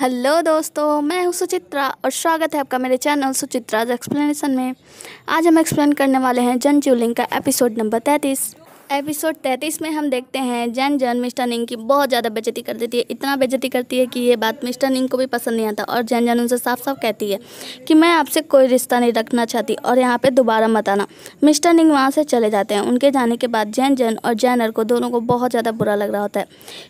hello दोस्तों मैं हूँ सुचित्रा और स्वागत है आपका मेरे चैनल सुचित्राज एक्सप्लेनेशन में आज हम एक्सप्लेन करने वाले हैं जन ज्यूलिंग का एपिसोड नंबर तैंतीस एपिसोड तैतीस में हम देखते हैं जैन जैन मिस्टर निंग की बहुत ज़्यादा बेजती कर देती है इतना बेजती करती है कि ये बात मिस्टर निंग को भी पसंद नहीं आता और जैन जैन उनसे साफ साफ कहती है कि मैं आपसे कोई रिश्ता नहीं रखना चाहती और यहाँ पे दोबारा मत आना मिस्टर निंग वहाँ से चले जाते हैं उनके जाने के बाद जैन जैन और जैनर को दोनों को बहुत ज़्यादा बुरा लग रहा होता है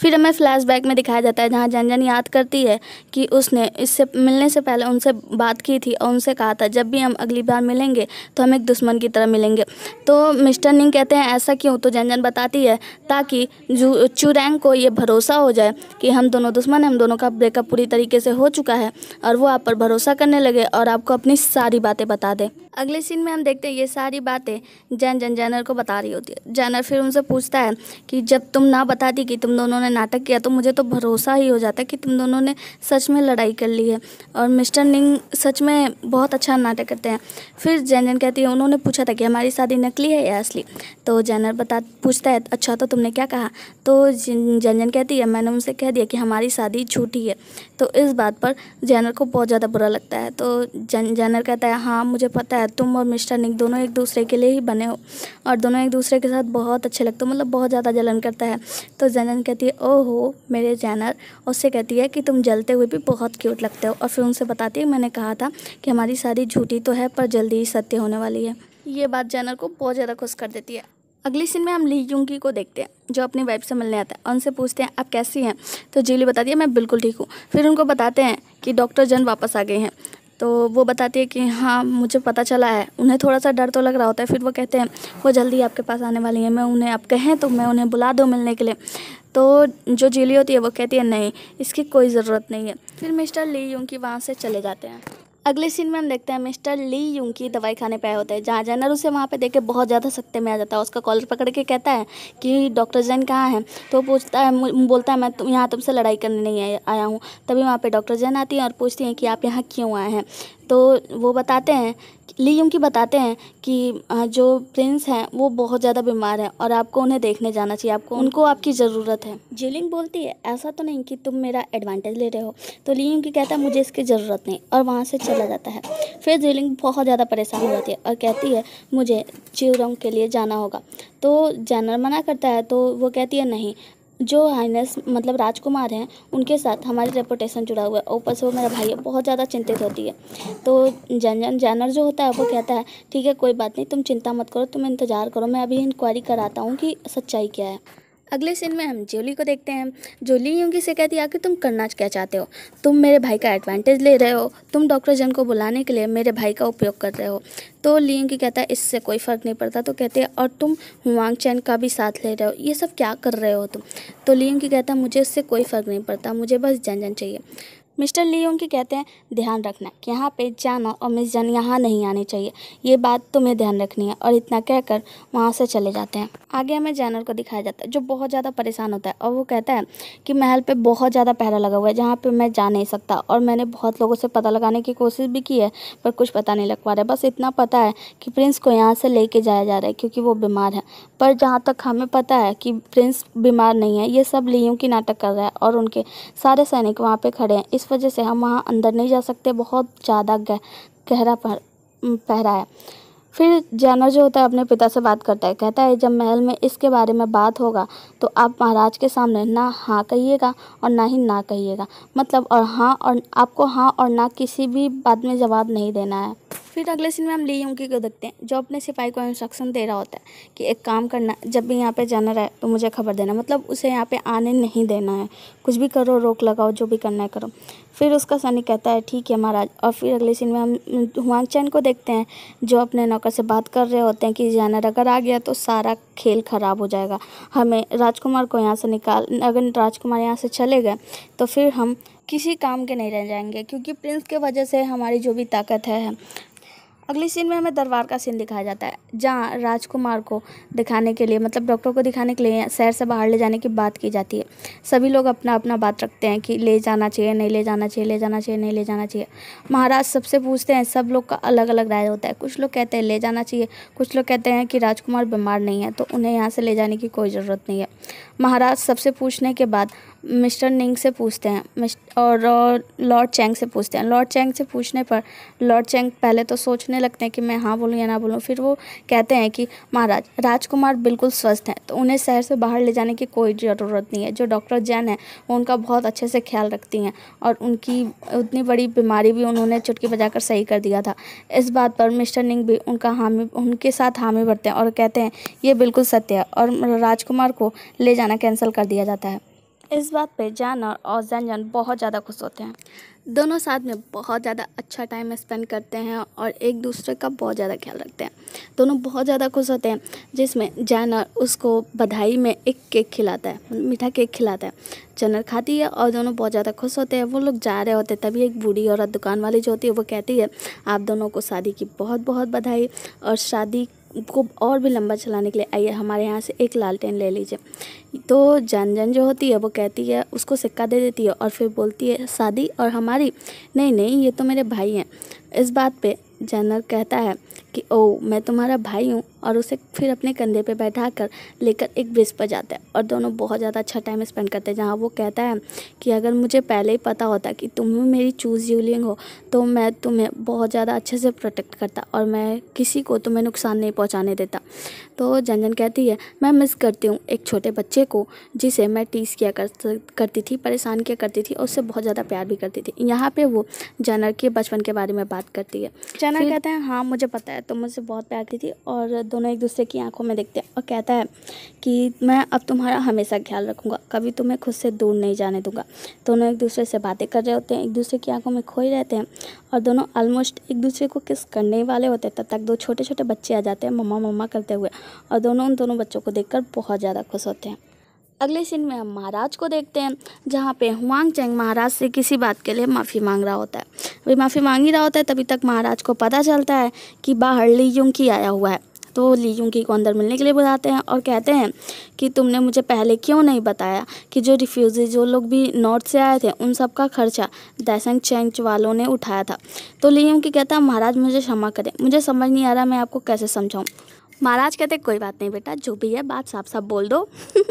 फिर हमें फ्लैशबैक में दिखाया जाता है जहाँ जैन जैन याद करती है कि उसने इससे मिलने से पहले उनसे बात की थी और उनसे कहा था जब भी हम अगली बार मिलेंगे तो हम एक दुश्मन की तरह मिलेंगे तो मिस्टर निंग कहते हैं ऐसा क्यों तो जन जन बताती है ताकि चुरैंग को ये भरोसा हो जाए कि हम दोनों दुश्मन हम दोनों का ब्रेकअप पूरी तरीके से हो चुका है और वो आप पर भरोसा करने लगे और आपको अपनी सारी बातें बता दे अगले सीन में हम देखते हैं ये सारी बातें जैन जैन जैनर को बता रही होती है जैनर फिर उनसे पूछता है कि जब तुम ना बताती कि तुम दोनों ने नाटक किया तो मुझे तो भरोसा ही हो जाता कि तुम दोनों ने सच में लड़ाई कर ली है और मिस्टर निंग सच में बहुत अच्छा नाटक करते हैं फिर जैन जैन कहती है उन्होंने पूछा था कि हमारी शादी नकली है या असली तो जैनर बता पूछता है अच्छा तो तुमने क्या कहा तो जनजन कहती है मैंने उनसे कह दिया कि हमारी शादी झूठी है तो इस बात पर जैनर को बहुत ज़्यादा बुरा लगता है तो जन जैनर कहता है हाँ मुझे पता है तुम और मिस्टर निक दोनों एक दूसरे के लिए ही बने हो और दोनों एक दूसरे के साथ बहुत अच्छे लगते हो मतलब बहुत ज़्यादा जलन करता है तो जैनर कहती है ओहो मेरे जैनर उससे कहती है कि तुम जलते हुए भी बहुत क्यूट लगते हो और फिर उनसे बताती है मैंने कहा था कि हमारी शादी झूठी तो है पर जल्दी ही सत्य होने वाली है ये बात जैनर को बहुत ज़्यादा खुश कर देती है अगले सीन में हम ली यूंगी को देखते हैं जो अपनी वाइफ से मिलने आता है उनसे पूछते हैं आप कैसी हैं तो जीली बताती है मैं बिल्कुल ठीक हूँ फिर उनको बताते हैं कि डॉक्टर जन वापस आ गए हैं तो वो बताती है कि हाँ मुझे पता चला है उन्हें थोड़ा सा डर तो लग रहा होता है फिर वो कहते हैं वो जल्दी आपके पास आने वाली हैं मैं उन्हें आप कहें तो मैं उन्हें बुला दूँ मिलने के लिए तो जो जीली होती है वो कहती है नहीं इसकी कोई ज़रूरत नहीं है फिर मिस्टर ली यूं वहाँ से चले जाते हैं अगले सीन में हम देखते हैं मिस्टर ली यूंग की दवाई खाने पे आए होते हैं जहाँ जैनर उसे वहाँ पे देखे बहुत ज़्यादा सख्ते में आ जाता है उसका कॉलर पकड़ के कहता है कि डॉक्टर जैन कहाँ है तो पूछता है बोलता है मैं तुम यहाँ तुमसे लड़ाई करने नहीं आया हूँ तभी वहाँ पर डॉक्टर जैन आती हैं और पूछती हैं कि आप यहाँ क्यों आए हैं तो वो बताते हैं ली यूं की बताते हैं कि जो प्रिंस हैं वो बहुत ज़्यादा बीमार हैं और आपको उन्हें देखने जाना चाहिए आपको उनको आपकी ज़रूरत है जेलिंग बोलती है ऐसा तो नहीं कि तुम मेरा एडवांटेज ले रहे हो तो ली यूं की कहता है मुझे इसकी ज़रूरत नहीं और वहाँ से चला जाता है फिर जीलिंग बहुत ज़्यादा परेशान हो जाती है और कहती है मुझे चिवरंग के लिए जाना होगा तो जैनर मना करता है तो वो कहती है नहीं जो हाइनस मतलब राजकुमार हैं उनके साथ हमारी रेपुटेशन जुड़ा हुआ है ऊपर से वो मेरा भाई है बहुत ज़्यादा चिंतित होती है तो जन जैनर जो होता है वो कहता है ठीक है कोई बात नहीं तुम चिंता मत करो तुम इंतज़ार करो मैं अभी इंक्वायरी कराता हूँ कि सच्चाई क्या है अगले सीन में हम जोली को देखते हैं जोली यूँगी से कहती है आखिर तुम करना क्या चाहते हो तुम मेरे भाई का एडवांटेज ले रहे हो तुम डॉक्टर जन को बुलाने के लिए मेरे भाई का उपयोग कर रहे हो तो ली की कहता है इससे कोई फ़र्क नहीं पड़ता तो कहते हैं और तुम हुआंग चैन का भी साथ ले रहे हो ये सब क्या कर रहे हो तुम तो ली की कहता मुझे इससे कोई फ़र्क नहीं पड़ता मुझे बस जन जन चाहिए मिस्टर ली उनके कहते हैं ध्यान रखना कि यहाँ पे जाना और मिस जान यहाँ नहीं आनी चाहिए ये बात तुम्हें ध्यान रखनी है और इतना कहकर वहाँ से चले जाते हैं आगे हमें जैनर को दिखाया जाता है जो बहुत ज़्यादा परेशान होता है और वो कहता है कि महल पर बहुत ज़्यादा पहरा लगा हुआ है जहाँ पर मैं जा नहीं सकता और मैंने बहुत लोगों से पता लगाने की कोशिश भी की है पर कुछ पता नहीं लग पा रहा है बस इतना पता है कि प्रिंस को यहाँ से ले जाया जा रहा है क्योंकि वो बीमार है पर जहाँ तक हमें पता है कि प्रिंस बीमार नहीं है ये सब लियों की नाटक कर रहा है और उनके सारे सैनिक वहाँ पर खड़े हैं इस वजह से हम वहाँ अंदर नहीं जा सकते बहुत ज़्यादा गह गहरा पहरा है फिर जैनर जो होता है अपने पिता से बात करता है कहता है जब महल में इसके बारे में बात होगा तो आप महाराज के सामने ना हाँ कहिएगा और ना ही ना कहिएगा मतलब और हाँ और आपको हाँ और ना किसी भी बात में जवाब नहीं देना है फिर अगले सीन में हम ली यूंगी को देखते हैं जो अपने सिपाही को इंस्ट्रक्शन दे रहा होता है कि एक काम करना जब भी यहाँ पे जाना रहे तो मुझे खबर देना मतलब उसे यहाँ पे आने नहीं देना है कुछ भी करो रोक लगाओ जो भी करना है करो फिर उसका सैनिक कहता है ठीक है महाराज और फिर अगले सीन में हम हुमांग चैन को देखते हैं जो अपने नौकर से बात कर रहे होते हैं कि जानर अगर आ गया तो सारा खेल ख़राब हो जाएगा हमें राजकुमार को यहाँ से निकाल अगर राजकुमार यहाँ से चले गए तो फिर हम किसी काम के नहीं रह जाएंगे क्योंकि प्रिंस के वजह से हमारी जो भी ताकत है अगले सीन में हमें दरबार का सीन दिखाया जाता है जहाँ राजकुमार को दिखाने के लिए मतलब डॉक्टर को दिखाने के लिए शहर से बाहर ले जाने की बात की जाती है सभी लोग अपना अपना बात रखते हैं कि ले जाना चाहिए नहीं ले जाना चाहिए ले जाना चाहिए नहीं ले जाना चाहिए महाराज सबसे पूछते हैं सब लोग का अलग अलग राय होता है कुछ लोग कहते हैं ले जाना चाहिए कुछ लोग कहते हैं कि राजकुमार बीमार नहीं है तो उन्हें यहाँ से ले जाने की कोई ज़रूरत नहीं है महाराज सबसे पूछने के बाद मिस्टर निंग से पूछते हैं और लॉर्ड चैंग से पूछते हैं लॉर्ड चैंग से पूछने पर लॉर्ड चैंग पहले तो सोचने लगते हैं कि मैं हाँ बोलूँ या ना बोलूँ फिर वो कहते हैं कि महाराज राजकुमार बिल्कुल स्वस्थ हैं तो उन्हें शहर से बाहर ले जाने की कोई ज़रूरत नहीं है जो डॉक्टर जैन है वो उनका बहुत अच्छे से ख्याल रखती हैं और उनकी उतनी बड़ी बीमारी भी उन्होंने चुटकी बजा सही कर दिया था इस बात पर मिस्टर निंग भी उनका हामी उनके साथ हामी भरते हैं और कहते हैं ये बिल्कुल सत्य है और राजकुमार को ले जाना कैंसिल कर दिया जाता है इस बात पे जान और औजान जान बहुत ज़्यादा खुश होते हैं दोनों साथ में बहुत ज़्यादा अच्छा टाइम स्पेंड करते हैं और एक दूसरे का बहुत ज़्यादा ख्याल रखते हैं दोनों बहुत ज़्यादा खुश होते हैं जिसमें और उसको बधाई में एक केक खिलाता है मीठा केक खिलाता है जानर खाती है और दोनों बहुत ज़्यादा खुश होते हैं वो लोग जा रहे होते हैं तभी एक बूढ़ी औरत दुकान वाली जो होती है वो कहती है आप दोनों को शादी की बहुत बहुत बधाई और शादी को और भी लंबा चलाने के लिए आइए हमारे यहाँ से एक लालटेन ले लीजिए तो जान जान जो होती है वो कहती है उसको सिक्का दे देती है और फिर बोलती है शादी और हमारी नहीं नहीं ये तो मेरे भाई हैं इस बात पे जानर कहता है कि ओ मैं तुम्हारा भाई हूँ और उसे फिर अपने कंधे पे बैठा कर लेकर एक ब्रिज पर जाता है और दोनों बहुत ज़्यादा अच्छा टाइम स्पेंड करते हैं जहाँ वो कहता है कि अगर मुझे पहले ही पता होता कि तुम मेरी चूज़ यूलिंग हो तो मैं तुम्हें बहुत ज़्यादा अच्छे से प्रोटेक्ट करता और मैं किसी को तुम्हें नुकसान नहीं पहुँचाने देता तो जंजन कहती है मैं मिस करती हूँ एक छोटे बच्चे को जिसे मैं टीस किया कर करती थी परेशान किया करती थी और उससे बहुत ज़्यादा प्यार भी करती थी यहाँ पे वो जनर के बचपन के बारे में बात करती है जनर कहते हैं हाँ मुझे पता है तुम मुझसे बहुत प्यार करती थी और दोनों एक दूसरे की आंखों में देखते हैं और कहता है कि मैं अब तुम्हारा हमेशा ख्याल रखूँगा कभी तुम्हें खुद से दूर नहीं जाने दूंगा दोनों एक दूसरे से बातें कर रहे होते हैं एक दूसरे की आंखों में खोए रहते हैं और दोनों ऑलमोस्ट एक दूसरे को किस करने वाले होते हैं तब तक दो छोटे छोटे बच्चे आ जाते हैं मम्मा मम्मा करते हुए और दोनों उन दोनों बच्चों को देख बहुत ज़्यादा खुश होते हैं अगले सीन में हम महाराज को देखते हैं जहाँ पे हुआंग चैंग महाराज से किसी बात के लिए माफ़ी मांग रहा होता है वे माफ़ी मांग ही रहा होता है तभी तक महाराज को पता चलता है कि बाहर ली यूं की आया हुआ है तो लीजूंगी को अंदर मिलने के लिए बुलाते हैं और कहते हैं कि तुमने मुझे पहले क्यों नहीं बताया कि जो रिफ्यूज़ी जो लोग भी नॉर्थ से आए थे उन सब का खर्चा दैसंग चेंज वालों ने उठाया था तो लीजूंगी कहता है महाराज मुझे क्षमा करें मुझे समझ नहीं आ रहा मैं आपको कैसे समझाऊँ महाराज कहते कोई बात नहीं बेटा जो भी है बात साफ साफ बोल दो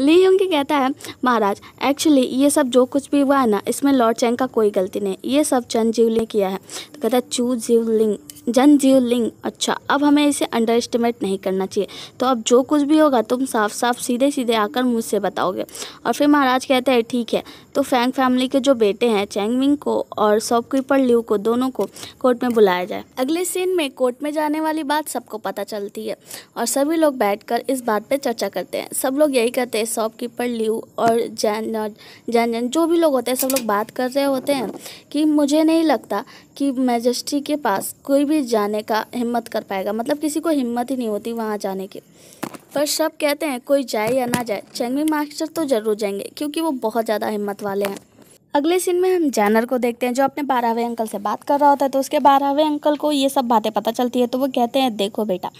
ली योंग कहता है महाराज एक्चुअली ये सब जो कुछ भी हुआ है ना इसमें लॉर्ड चैंग का कोई गलती नहीं ये सब चंद जीवलिंग ने किया है तो कहता है चू जीवलिंग जन जीव लिंग अच्छा अब हमें इसे अंडर एस्टिमेट नहीं करना चाहिए तो अब जो कुछ भी होगा तुम साफ साफ सीधे सीधे आकर मुझसे बताओगे और फिर महाराज कहते हैं ठीक है तो फैंग फैमिली के जो बेटे हैं मिंग को और शॉपकीपर ल्यू को दोनों को कोर्ट में बुलाया जाए अगले सीन में कोर्ट में जाने वाली बात सबको पता चलती है और सभी लोग बैठ इस बात पर चर्चा करते हैं सब लोग यही कहते हैं शॉपकीपर ल्यू और जैन जैन जैन जो भी लोग होते हैं सब लोग बात कर रहे होते हैं कि मुझे नहीं लगता कि मैजेस्टी के पास कोई भी भी जाने का हिम्मत कर पाएगा मतलब किसी को हिम्मत ही नहीं होती वहाँ जाने की पर सब कहते हैं कोई जाए या ना जाए चेंगमी मास्टर तो ज़रूर जाएंगे क्योंकि वो बहुत ज़्यादा हिम्मत वाले हैं अगले सीन में हम जैनर को देखते हैं जो अपने बारहवें अंकल से बात कर रहा होता है तो उसके बारहवें अंकल को ये सब बातें पता चलती है तो वो कहते हैं देखो बेटा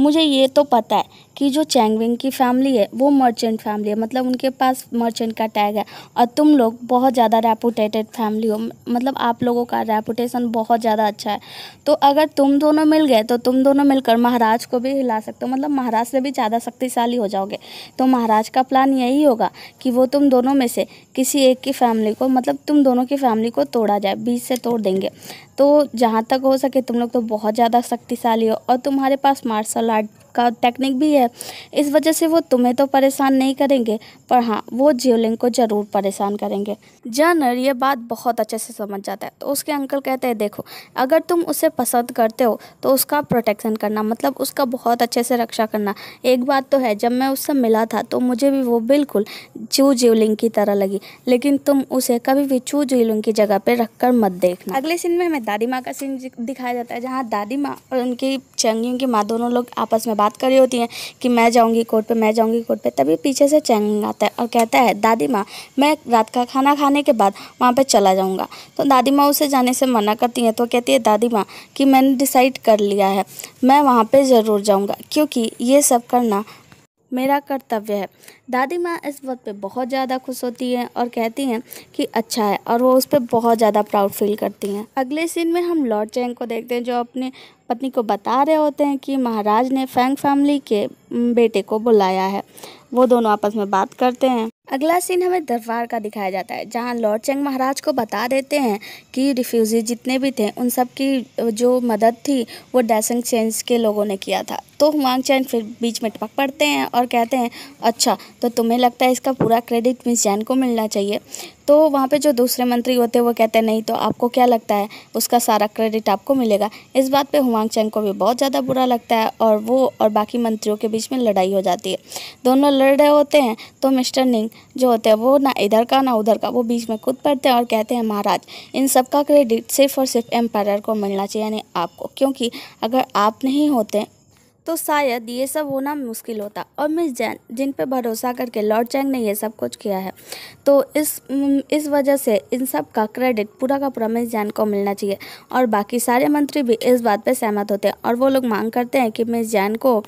मुझे ये तो पता है कि जो चैंगविंग की फैमिली है वो मर्चेंट फैमिली है मतलब उनके पास मर्चेंट का टैग है और तुम लोग बहुत ज़्यादा रेपूटेटेड फैमिली हो मतलब आप लोगों का रेपूटेशन बहुत ज़्यादा अच्छा है तो अगर तुम दोनों मिल गए तो तुम दोनों मिलकर महाराज को भी हिला सकते हो मतलब महाराज से भी ज़्यादा शक्तिशाली हो जाओगे तो महाराज का प्लान यही होगा कि वो तुम दोनों में से किसी एक की फैमिली को मतलब तुम दोनों की फैमिली को तोड़ा जाए बीच से तोड़ देंगे तो जहाँ तक हो सके तुम लोग तो बहुत ज़्यादा शक्तिशाली हो और तुम्हारे पास मार्शल आर्ट का टेक्निक भी है इस वजह से वो तुम्हें तो परेशान नहीं करेंगे पर हाँ वो जियोलिंग को ज़रूर परेशान करेंगे जानर ये बात बहुत अच्छे से समझ जाता है तो उसके अंकल कहते हैं देखो अगर तुम उसे पसंद करते हो तो उसका प्रोटेक्शन करना मतलब उसका बहुत अच्छे से रक्षा करना एक बात तो है जब मैं उससे मिला था तो मुझे भी वो बिल्कुल चू जियोलिंग की तरह लगी लेकिन तुम उसे कभी भी चू जियोलिंग की जगह पर रख मत देखना अगले सीन में हमें दादी माँ का सीन दिखाया जाता है जहाँ दादी माँ और उनकी चैंगियों की माँ दोनों लोग आपस में बात कर रही होती हैं कि मैं जाऊँगी कोर्ट पे मैं जाऊँगी कोर्ट पे तभी पीछे से चैंगिंग आता है और कहता है दादी माँ मैं रात का खाना खाने के बाद वहाँ पर चला जाऊँगा तो दादी माँ उसे जाने से मना करती हैं तो कहती है दादी माँ कि मैंने डिसाइड कर लिया है मैं वहाँ पर ज़रूर जाऊँगा क्योंकि ये सब करना मेरा कर्तव्य है दादी माँ इस वक्त पे बहुत ज़्यादा खुश होती हैं और कहती हैं कि अच्छा है और वो उस पर बहुत ज़्यादा प्राउड फील करती हैं अगले सीन में हम लॉर्ड चैंग को देखते हैं जो अपने पत्नी को बता रहे होते हैं कि महाराज ने फैंग फैमिली के बेटे को बुलाया है वो दोनों आपस में बात करते हैं अगला सीन हमें दरबार का दिखाया जाता है जहाँ लॉर्ड चैंग महाराज को बता देते हैं कि रिफ्यूजी जितने भी थे उन सब की जो मदद थी वो डैसंग चेंज के लोगों ने किया था तो हुमांग चैन फिर बीच में टपक पड़ते हैं और कहते हैं अच्छा तो तुम्हें लगता है इसका पूरा क्रेडिट मिस जैन को मिलना चाहिए तो वहाँ पे जो दूसरे मंत्री होते हैं वो कहते हैं नहीं तो आपको क्या लगता है उसका सारा क्रेडिट आपको मिलेगा इस बात पे हुआंग चैन को भी बहुत ज़्यादा बुरा लगता है और वो और बाकी मंत्रियों के बीच में लड़ाई हो जाती है दोनों लड़ रहे होते हैं तो मिस्टर निंग जो होते हैं वो ना इधर का ना उधर का वो बीच में खुद पड़ते हैं और कहते हैं महाराज इन सब का क्रेडिट सिर्फ और सिर्फ एम्पायर को मिलना चाहिए यानी आपको क्योंकि अगर आप नहीं होते तो शायद ये सब होना मुश्किल होता और मिस जैन जिन पर भरोसा करके लॉर्ड चैंग ने ये सब कुछ किया है तो इस इस वजह से इन सब का क्रेडिट पूरा का पूरा मिस जैन को मिलना चाहिए और बाकी सारे मंत्री भी इस बात पर सहमत होते हैं और वो लोग मांग करते हैं कि मिस जैन को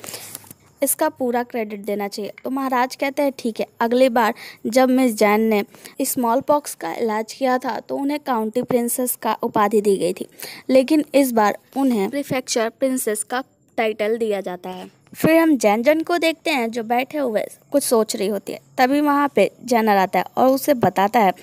इसका पूरा क्रेडिट देना चाहिए तो महाराज कहते हैं ठीक है अगली बार जब मिस जैन ने स्मॉल पॉक्स का इलाज किया था तो उन्हें काउंटी प्रिंसेस का उपाधि दी गई थी लेकिन इस बार उन्हें प्रिफेक्चर प्रिंसेस का टाइटल दिया जाता है फिर हम जैन जन को देखते हैं जो बैठे हुए कुछ सोच रही होती है तभी वहाँ पे जैनर आता है और उसे बताता है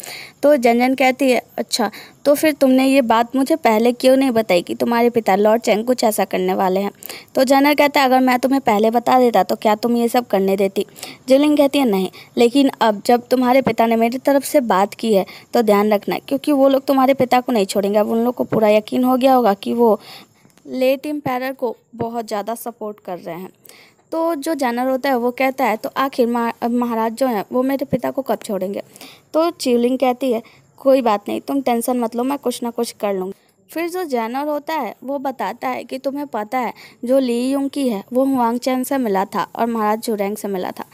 तो जैन जन कहती है अच्छा तो फिर तुमने ये बात मुझे पहले क्यों नहीं बताई कि तुम्हारे पिता लॉर्ड चैंग कुछ ऐसा करने वाले हैं तो जैनर कहता है अगर मैं तुम्हें पहले बता देता तो क्या तुम ये सब करने देती जिलिंग कहती है नहीं लेकिन अब जब तुम्हारे पिता ने मेरी तरफ से बात की है तो ध्यान रखना क्योंकि वो लोग तुम्हारे पिता को नहीं छोड़ेंगे अब उन लोग को पूरा यकीन हो गया होगा कि वो लेट एम्पायर को बहुत ज़्यादा सपोर्ट कर रहे हैं तो जो जनरल होता है वो कहता है तो आखिर महाराज जो हैं वो मेरे पिता को कब छोड़ेंगे तो चिवलिंग कहती है कोई बात नहीं तुम टेंशन मत लो मैं कुछ ना कुछ कर लूँगी फिर जो जैनर होता है वो बताता है कि तुम्हें पता है जो ली यूंग की है वो हुआंग चैन से मिला था और महाराज जुरैंग से मिला था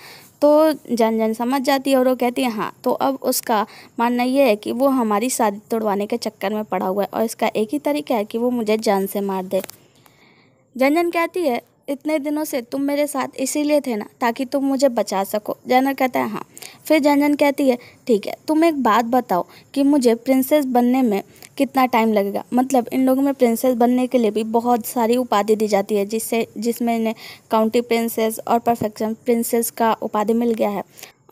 तो जन जन समझ जाती है और वो कहती है हाँ तो अब उसका मानना ये है कि वो हमारी शादी तोड़वाने के चक्कर में पड़ा हुआ है और इसका एक ही तरीका है कि वो मुझे जान से मार दे जन जन कहती है इतने दिनों से तुम मेरे साथ इसीलिए थे ना ताकि तुम मुझे बचा सको जैनर कहता है हाँ फिर जैन कहती है ठीक है तुम एक बात बताओ कि मुझे प्रिंसेस बनने में कितना टाइम लगेगा मतलब इन लोगों में प्रिंसेस बनने के लिए भी बहुत सारी उपाधि दी जाती है जिससे जिसमें इन्हें काउंटी प्रिंसेस और परफेक्शन प्रिंसेस का उपाधि मिल गया है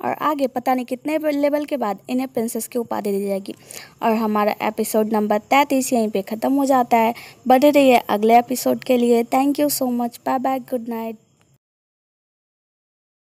और आगे पता नहीं कितने लेवल के बाद इन्हें प्रिंसेस की उपाधि दी जाएगी और हमारा एपिसोड नंबर तैंतीस यहीं पे ख़त्म हो जाता है रही रहिए अगले एपिसोड के लिए thank you so much bye bye good night